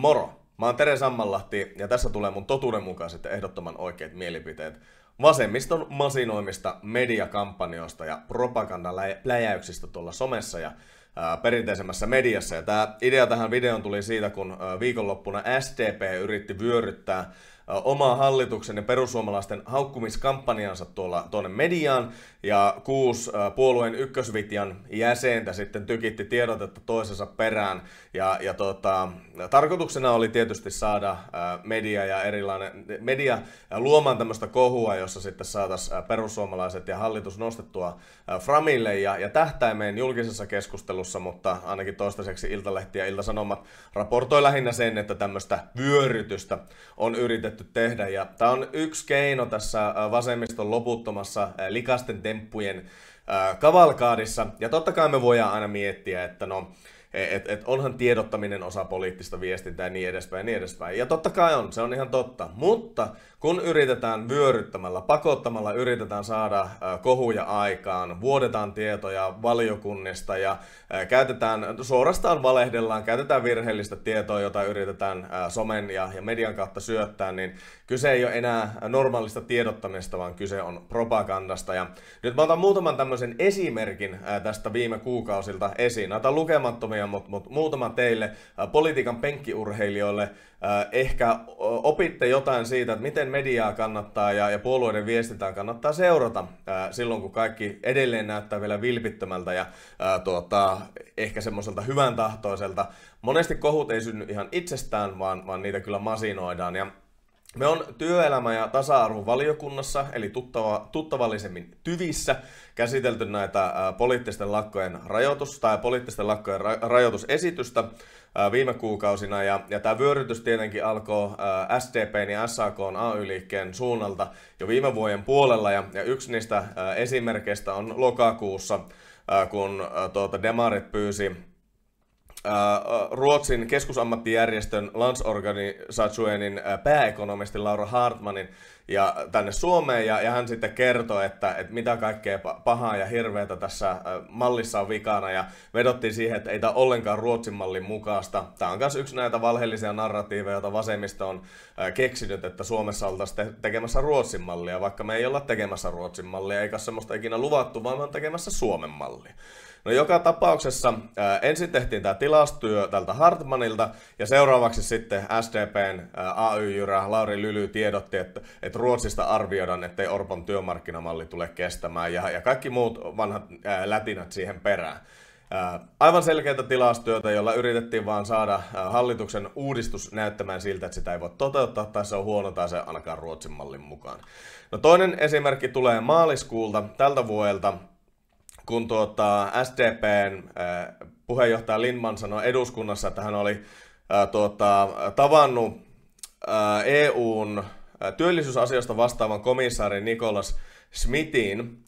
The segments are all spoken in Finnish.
Moro! Mä oon Tere Sammanlahti ja tässä tulee mun totuudenmukaiset ja ehdottoman oikeat mielipiteet vasemmiston masinoimista mediakampanjoista ja propagandaläjäyksistä tuolla somessa ja ää, perinteisemmässä mediassa. Ja tämä idea tähän videoon tuli siitä, kun viikonloppuna SDP yritti vyöryttää omaa hallituksen ja perussuomalaisten haukkumiskampanjansa tuolla tuonne mediaan, ja kuusi puolueen ykkösvitjan jäsentä sitten tykitti tiedotetta toisensa perään, ja, ja tota, tarkoituksena oli tietysti saada media ja erilainen media luomaan tämmöistä kohua, jossa sitten saataisiin perussuomalaiset ja hallitus nostettua Framille ja, ja tähtäimeen julkisessa keskustelussa, mutta ainakin toistaiseksi Iltalehti ja Iltasanomat raportoi lähinnä sen, että tämmöistä vyörytystä on yritetty yritetty tehdä. Ja tämä on yksi keino tässä vasemmiston loputtomassa likasten temppujen kavalkaadissa. Ja totta kai me voidaan aina miettiä, että no, E, et, et onhan tiedottaminen osa poliittista viestintää ja niin edespäin ja niin edespäin. Ja totta kai on, se on ihan totta. Mutta kun yritetään vyöryttämällä, pakottamalla yritetään saada kohuja aikaan, vuodetaan tietoja valiokunnista ja käytetään, suorastaan valehdellaan, käytetään virheellistä tietoa, jota yritetään somen ja, ja median kautta syöttää, niin kyse ei ole enää normaalista tiedottamista, vaan kyse on propagandasta. Ja nyt mä otan muutaman tämmöisen esimerkin tästä viime kuukausilta esiin. Näitä lukemattomia muutamia, mutta, mut, muutama teille äh, politiikan penkkiurheilijoille äh, ehkä opitte jotain siitä, että miten mediaa kannattaa ja, ja puolueiden viestintää kannattaa seurata äh, silloin, kun kaikki edelleen näyttää vielä vilpittömältä ja tuota, ehkä semmoiselta hyvän tahtoiselta. Monesti kohut ei synny ihan itsestään, vaan, vaan niitä kyllä masinoidaan. Ja me on työelämä- ja tasa-arvon valiokunnassa, eli tuttava, tuttavallisemmin tyvissä, käsitelty näitä poliittisten lakkojen rajoitus tai poliittisten lakkojen ra- rajoitusesitystä viime kuukausina. Ja, ja tämä vyörytys tietenkin alkoi SDP ja SAK AY-liikkeen suunnalta jo viime vuoden puolella. Ja, ja yksi niistä esimerkkeistä on lokakuussa, kun tuota, demarit pyysi Äh, äh, Ruotsin keskusammattijärjestön Landsorganisationin äh, pääekonomisti Laura Hartmanin ja tänne Suomeen, ja, ja hän sitten kertoi, että, että mitä kaikkea pahaa ja hirveätä tässä mallissa on vikana, ja vedottiin siihen, että ei tämä ollenkaan Ruotsin mallin mukaista. Tämä on myös yksi näitä valheellisia narratiiveja, joita vasemmisto on keksinyt, että Suomessa oltaisiin tekemässä Ruotsin mallia, vaikka me ei olla tekemässä Ruotsin mallia, eikä semmoista ikinä luvattu, vaan on tekemässä Suomen mallia. No joka tapauksessa äh, ensin tehtiin tämä tilastyö tältä Hartmanilta ja seuraavaksi sitten SDPn äh, AY-jyrä Lauri Lyly tiedotti, että, että Ruotsista arvioidaan, ettei Orpon työmarkkinamalli tule kestämään ja, ja kaikki muut vanhat ää, äh, lätinät siihen perään. Aivan selkeitä tilastyötä, jolla yritettiin vaan saada hallituksen uudistus näyttämään siltä, että sitä ei voi toteuttaa, tai se on huono, tai se ainakaan Ruotsin mallin mukaan. No toinen esimerkki tulee maaliskuulta tältä vuodelta kun tuota, SDPn äh, puheenjohtaja Lindman sanoi eduskunnassa, että hän oli äh, tuota, tavannut äh, EUn työllisyysasioista vastaavan komissaarin Nikolas Smithin,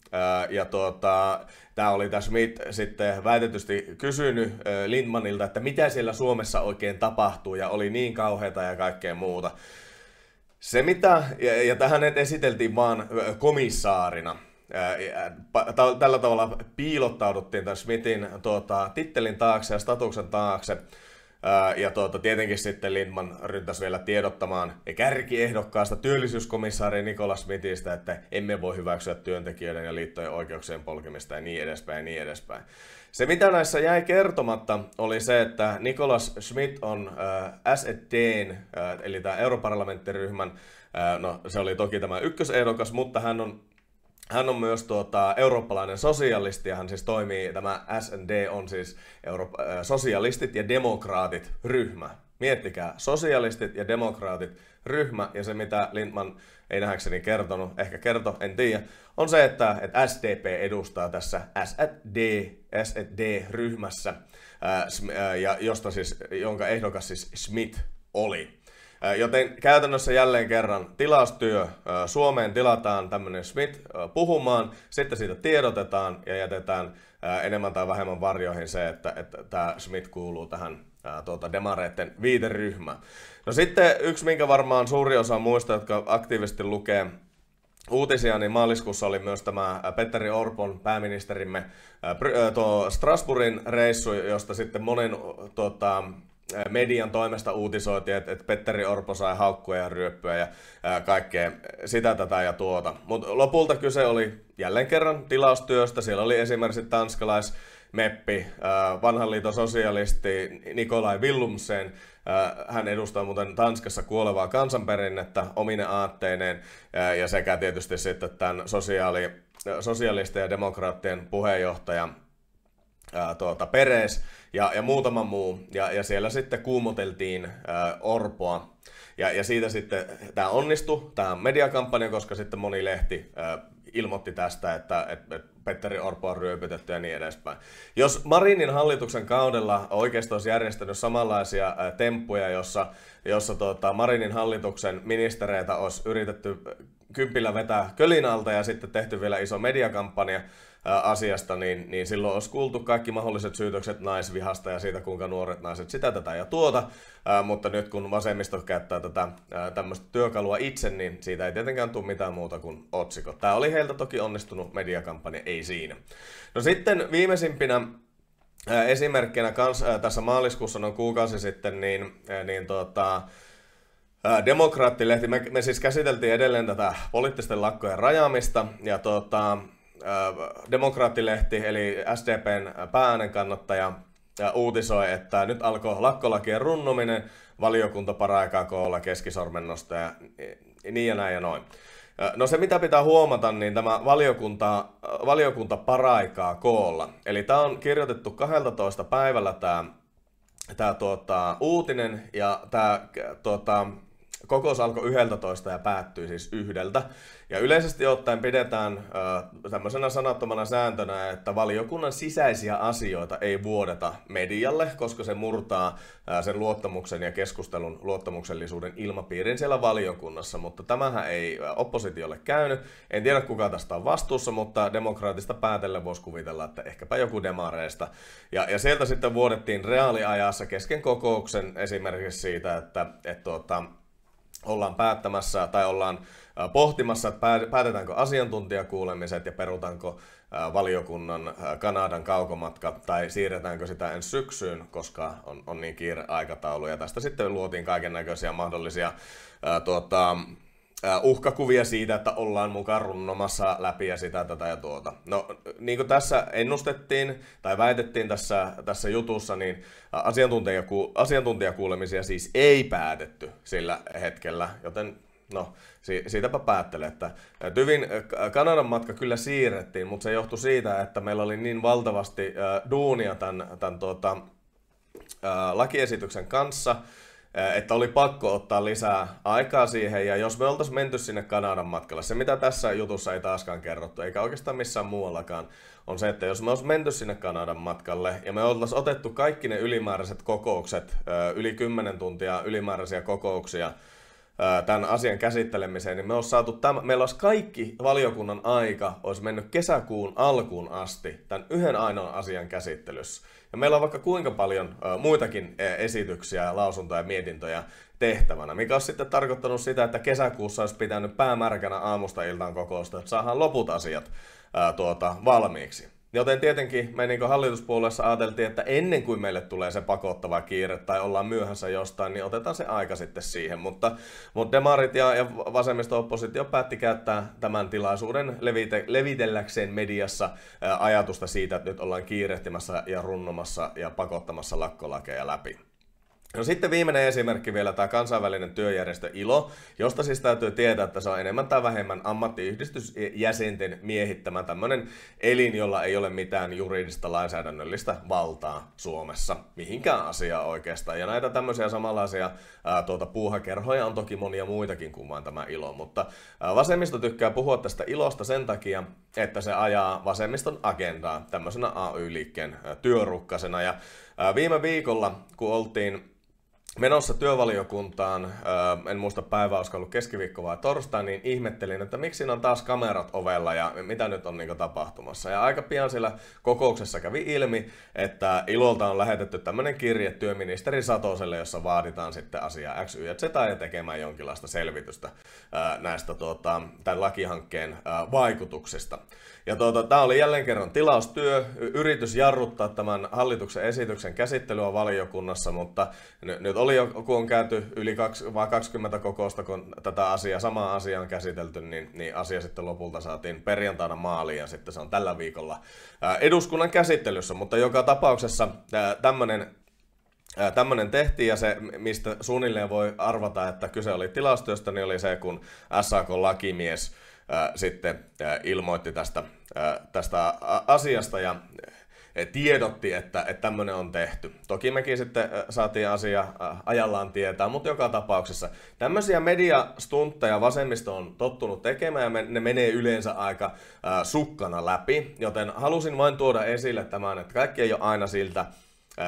ja tuota, tämä oli tämä Smith sitten väitetysti kysynyt Lindmanilta, että mitä siellä Suomessa oikein tapahtuu, ja oli niin kauheita ja kaikkea muuta. Se mitä, ja, ja tähän esiteltiin vaan komissaarina, tällä tavalla piilottauduttiin tämän Smithin tuota, tittelin taakse ja statuksen taakse. Ja tuota, tietenkin sitten Lindman ryntäsi vielä tiedottamaan kärkiehdokkaasta työllisyyskomissaari Nikola Smithistä, että emme voi hyväksyä työntekijöiden ja liittojen oikeuksien polkemista ja niin edespäin ja niin edespäin. Se mitä näissä jäi kertomatta oli se, että Nikolas Schmidt on äh, SETn, äh, eli tämä europarlamenttiryhmän, äh, no se oli toki tämä ykkösehdokas, mutta hän on hän on myös tuota, eurooppalainen sosialisti ja hän siis toimii, tämä SND on siis Euroop- äh, sosialistit ja demokraatit ryhmä. Miettikää, sosialistit ja demokraatit ryhmä ja se mitä Lindman ei nähäkseni kertonut, ehkä kerto, en tiedä, on se, että, että SDP edustaa tässä SD, SD-ryhmässä, ää, äh, äh, ja josta siis, jonka ehdokas siis Smith oli. Äh, joten käytännössä jälleen kerran tilastyö äh, Suomeen tilataan tämmöinen Smith äh, puhumaan, sitten siitä tiedotetaan ja jätetään enemmän tai vähemmän varjoihin se, että, että tämä Smith kuuluu tähän tuota, demareiden viiteryhmään. No sitten yksi, minkä varmaan suuri osa muista, jotka aktiivisesti lukee uutisia, niin maaliskuussa oli myös tämä Petteri Orpon pääministerimme tuo Strasbourgin reissu, josta sitten monen tuota, median toimesta uutisoitiin, että, että Petteri Orpo sai haukkuja ja ryöppyä ja kaikkea sitä, tätä ja tuota. Mutta lopulta kyse oli jälleen kerran tilaustyöstä. Siellä oli esimerkiksi tanskalais Meppi, vanhan liiton sosialisti Nikolai Willumsen. Hän edustaa muuten Tanskassa kuolevaa kansanperinnettä omine aatteineen ja sekä tietysti sitten tämän sosiaali, sosialisten ja demokraattien puheenjohtajan ää, tuota, Peres ja, ja muutama muu, ja, ja siellä sitten kuumoteltiin ää, Orpoa. Ja, ja siitä sitten tämä onnistui, tämä mediakampanja, koska sitten moni lehti ää, ilmoitti tästä, että, että, Petteri Orpo on ryöpytetty ja niin edespäin. Jos Marinin hallituksen kaudella oikeisto olisi järjestänyt samanlaisia temppuja, jossa, jossa tota Marinin hallituksen ministereitä olisi yritetty kympillä vetää kölin alta ja sitten tehty vielä iso mediakampanja, asiasta, niin, niin silloin olisi kuultu kaikki mahdolliset syytökset naisvihasta ja siitä, kuinka nuoret naiset sitä, tätä ja tuota, ää, mutta nyt kun vasemmisto käyttää tätä tämmöistä työkalua itse, niin siitä ei tietenkään tule mitään muuta kuin otsikot. Tämä oli heiltä toki onnistunut mediakampanja, ei siinä. No sitten viimeisimpinä ää, esimerkkinä kans, ää, tässä maaliskuussa noin kuukausi sitten, niin, ää, niin tota, Demokraattilehti, me, me siis käsiteltiin edelleen tätä poliittisten lakkojen rajaamista, ja tota, Demokraattilehti, eli SDPn pääänen kannattaja, uutisoi, että nyt alkoi lakkolakien runnuminen, valiokunta paraikaa koolla keskisormennosta ja niin ja näin ja noin. No se mitä pitää huomata, niin tämä valiokunta, valiokunta paraikaa koolla. Eli tämä on kirjoitettu 12 päivällä tämä, tämä tuota, uutinen ja tämä tuota, kokous alkoi 11 ja päättyi siis yhdeltä. Ja yleisesti ottaen pidetään ö, tämmöisenä sanattomana sääntönä, että valiokunnan sisäisiä asioita ei vuodeta medialle, koska se murtaa sen luottamuksen ja keskustelun luottamuksellisuuden ilmapiirin siellä valiokunnassa. Mutta tämähän ei oppositiolle käynyt. En tiedä kuka tästä on vastuussa, mutta demokraatista päätellen voisi kuvitella, että ehkäpä joku demareista. Ja, ja sieltä sitten vuodettiin reaaliajassa kesken kokouksen esimerkiksi siitä, että et tuota, ollaan päättämässä tai ollaan pohtimassa, että päätetäänkö asiantuntijakuulemiset ja perutaanko valiokunnan Kanadan kaukomatka tai siirretäänkö sitä ensi syksyyn, koska on, on niin kiire aikataulu. Ja tästä sitten luotiin kaiken näköisiä mahdollisia ää, tuota, Äh, uhkakuvia siitä, että ollaan mukaan runnomassa läpi ja sitä, tätä ja tuota. No, niin kuin tässä ennustettiin tai väitettiin tässä, tässä jutussa, niin äh, asiantuntijaku, asiantuntijakuulemisia siis ei päätetty sillä hetkellä, joten No, si- siitäpä päättelen, että hyvin äh, Kanadan matka kyllä siirrettiin, mutta se johtui siitä, että meillä oli niin valtavasti äh, duunia tämän, tämän tuota, äh, lakiesityksen kanssa, Äh, että oli pakko ottaa lisää aikaa siihen, ja jos me oltaisiin menty sinne Kanadan matkalle, se mitä tässä jutussa ei taaskaan kerrottu, eikä oikeastaan missään muuallakaan, on se, että jos me olisi menty sinne Kanadan matkalle, ja me oltaisiin otettu kaikki ne ylimääräiset kokoukset, äh, yli 10 tuntia ylimääräisiä kokouksia, tämän asian käsittelemiseen, niin me olisi saatu tämä, meillä olisi kaikki valiokunnan aika olisi mennyt kesäkuun alkuun asti tämän yhden ainoan asian käsittelyssä. Ja meillä on vaikka kuinka paljon muitakin esityksiä, lausuntoja ja mietintöjä tehtävänä, mikä olisi sitten tarkoittanut sitä, että kesäkuussa olisi pitänyt päämärkänä aamusta iltaan kokousta, että saadaan loput asiat tuota, valmiiksi. Joten tietenkin me niin hallituspuolueessa ajateltiin, että ennen kuin meille tulee se pakottava kiire tai ollaan myöhässä jostain, niin otetaan se aika sitten siihen. Mutta, mutta demarit ja, ja vasemmisto-oppositio päätti käyttää tämän tilaisuuden levite, levitelläkseen mediassa ajatusta siitä, että nyt ollaan kiirehtimässä ja runnomassa ja pakottamassa lakkolakeja läpi. No sitten viimeinen esimerkki vielä tämä kansainvälinen työjärjestö ILO, josta siis täytyy tietää, että se on enemmän tai vähemmän ammattiyhdistysjäsenten miehittämä tämmöinen elin, jolla ei ole mitään juridista lainsäädännöllistä valtaa Suomessa mihinkään asiaan oikeastaan. Ja näitä tämmöisiä samanlaisia ää, tuota, puuhakerhoja on toki monia muitakin kuin vain tämä ILO, mutta ää, vasemmisto tykkää puhua tästä ILOsta sen takia, että se ajaa vasemmiston agendaa tämmöisenä AY-liikkeen työrukkasena. Ja ää, viime viikolla, kun oltiin menossa työvaliokuntaan, en muista päivää, olisiko ollut keskiviikko vai torstai, niin ihmettelin, että miksi on taas kamerat ovella ja mitä nyt on niinku tapahtumassa. Ja aika pian sillä kokouksessa kävi ilmi, että Ilolta on lähetetty tämmöinen kirje työministeri Satoselle, jossa vaaditaan sitten asiaa X, Y ja Z ja tekemään jonkinlaista selvitystä näistä tota, tämän lakihankkeen vaikutuksista. Ja tuota, tämä oli jälleen kerran tilaustyö, yritys jarruttaa tämän hallituksen esityksen käsittelyä valiokunnassa, mutta nyt oli jo, kun on käyty yli kaksi, vaan 20 kokousta, kun tätä asiaa, samaa asiaa on käsitelty, niin, niin asia sitten lopulta saatiin perjantaina maaliin ja sitten se on tällä viikolla eduskunnan käsittelyssä, mutta joka tapauksessa tämmöinen Tämmöinen tehtiin ja se, mistä suunnilleen voi arvata, että kyse oli tilastyöstä, niin oli se, kun SAK-lakimies sitten ilmoitti tästä, tästä asiasta ja e, tiedotti, että, että tämmöinen on tehty. Toki mekin sitten saatiin asia ajallaan tietää, mutta joka tapauksessa tämmöisiä mediastuntteja vasemmisto on tottunut tekemään ja ne menee yleensä aika sukkana läpi, joten halusin vain tuoda esille tämän, että kaikki ei ole aina siltä,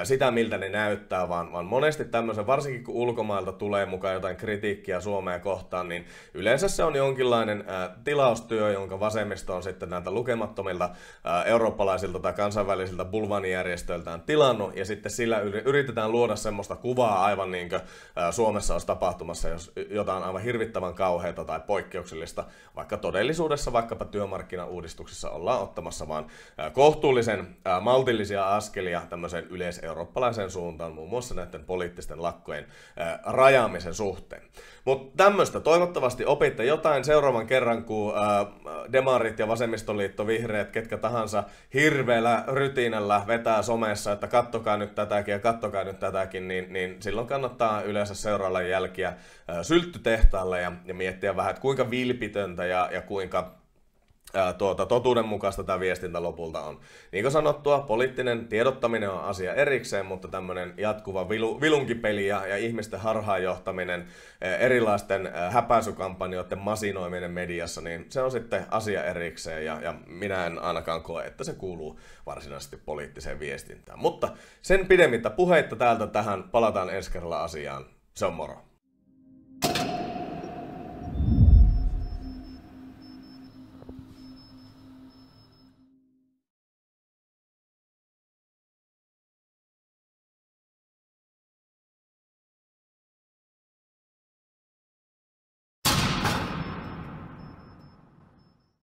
sitä, miltä ne näyttää, vaan, vaan monesti tämmöisen, varsinkin kun ulkomailta tulee mukaan jotain kritiikkiä Suomea kohtaan, niin yleensä se on jonkinlainen ää, tilaustyö, jonka vasemmisto on sitten näiltä lukemattomilta ää, eurooppalaisilta tai kansainvälisiltä bulvanijärjestöiltään tilannut, ja sitten sillä yritetään luoda semmoista kuvaa aivan niin kuin ää, Suomessa olisi tapahtumassa, jos jotain aivan hirvittävän kauheita tai poikkeuksellista, vaikka todellisuudessa vaikkapa työmarkkinauudistuksessa ollaan ottamassa vaan ää, kohtuullisen ää, maltillisia askelia tämmöiseen yleiseen edes eurooppalaisen suuntaan, muun muassa näiden poliittisten lakkojen ää, rajaamisen suhteen. Mutta tämmöistä, toivottavasti opitte jotain seuraavan kerran, kun ää, demarit ja vasemmistoliitto, vihreät, ketkä tahansa hirveällä rytinällä vetää somessa, että kattokaa nyt tätäkin ja kattokaa nyt tätäkin, niin, niin silloin kannattaa yleensä seurailla jälkiä ää, sylttytehtaalle ja, ja miettiä vähän, että kuinka vilpitöntä ja, ja kuinka ää, tuota, totuudenmukaista tämä viestintä lopulta on. Niin kuin sanottua, poliittinen tiedottaminen on asia erikseen, mutta tämmöinen jatkuva vilu, vilunkipeli ja, ja ihmisten harhaanjohtaminen, ää, erilaisten ää, häpäisykampanjoiden masinoiminen mediassa, niin se on sitten asia erikseen ja, ja minä en ainakaan koe, että se kuuluu varsinaisesti poliittiseen viestintään. Mutta sen pidemmittä puheitta täältä tähän, palataan ensi kerralla asiaan. Se on moro.